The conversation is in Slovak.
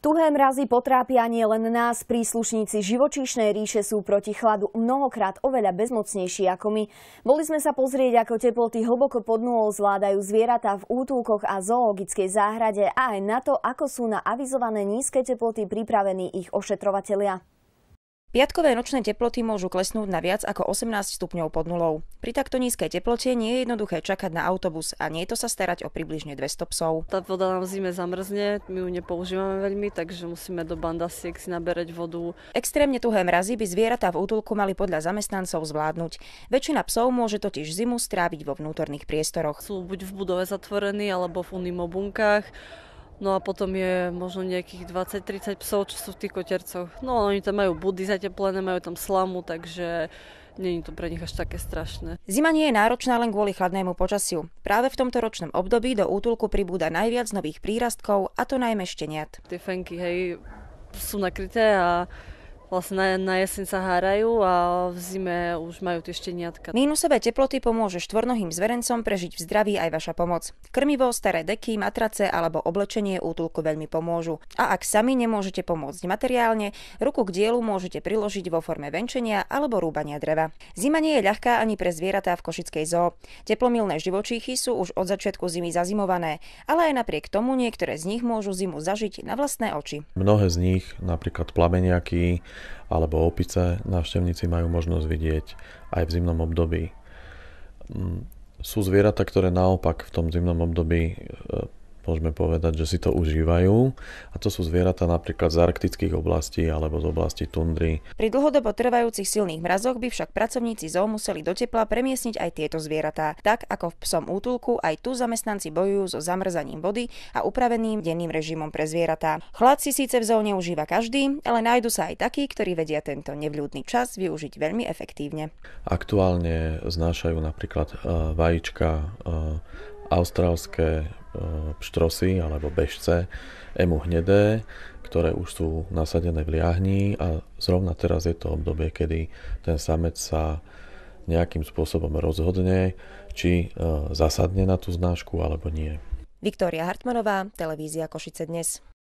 Tuhé mrazy potrápia nie len nás, príslušníci živočíšnej ríše sú proti chladu mnohokrát oveľa bezmocnejší ako my. Boli sme sa pozrieť, ako teploty hlboko pod nulou zvládajú zvieratá v útulkoch a zoologickej záhrade a aj na to, ako sú na avizované nízke teploty pripravení ich ošetrovatelia. Piatkové nočné teploty môžu klesnúť na viac ako 18 stupňov pod nulou. Pri takto nízkej teplote nie je jednoduché čakať na autobus a nie je to sa starať o približne 200 psov. Tá voda nám zime zamrzne, my ju nepoužívame veľmi, takže musíme do bandasiek si naberať vodu. Extrémne tuhé mrazy by zvieratá v útulku mali podľa zamestnancov zvládnuť. Väčšina psov môže totiž zimu stráviť vo vnútorných priestoroch. Sú buď v budove zatvorení alebo v unimobunkách No a potom je možno nejakých 20-30 psov, čo sú v tých kotercoch. No oni tam majú budy zateplené, majú tam slamu, takže není to pre nich až také strašné. Zima nie je náročná len kvôli chladnému počasiu. Práve v tomto ročnom období do útulku pribúda najviac nových prírastkov, a to najmä šteniat. Tie fenky, hej, sú nakryté a vlastne na, na jeseň sa hárajú a v zime už majú tie šteniatka. Mínusové teploty pomôže štvornohým zverencom prežiť v zdraví aj vaša pomoc. Krmivo, staré deky, matrace alebo oblečenie útulku veľmi pomôžu. A ak sami nemôžete pomôcť materiálne, ruku k dielu môžete priložiť vo forme venčenia alebo rúbania dreva. Zima nie je ľahká ani pre zvieratá v Košickej zoo. Teplomilné živočíchy sú už od začiatku zimy zazimované, ale aj napriek tomu niektoré z nich môžu zimu zažiť na vlastné oči. Mnohé z nich, napríklad plameniaky, alebo opice návštevníci majú možnosť vidieť aj v zimnom období. Mm, sú zvieratá, ktoré naopak v tom zimnom období e, môžeme povedať, že si to užívajú. A to sú zvieratá napríklad z arktických oblastí alebo z oblasti tundry. Pri dlhodobo trvajúcich silných mrazoch by však pracovníci zoo museli do tepla premiesniť aj tieto zvieratá. Tak ako v psom útulku, aj tu zamestnanci bojujú so zamrzaním vody a upraveným denným režimom pre zvieratá. Chlad si síce v zóne užíva každý, ale nájdu sa aj takí, ktorí vedia tento nevľúdny čas využiť veľmi efektívne. Aktuálne znášajú napríklad eh, vajíčka eh, austrálske E, pštrosy alebo bežce emu hnedé, ktoré už sú nasadené v liahni a zrovna teraz je to obdobie, kedy ten samec sa nejakým spôsobom rozhodne, či e, zasadne na tú znášku alebo nie. Viktória Hartmanová, Televízia Košice dnes.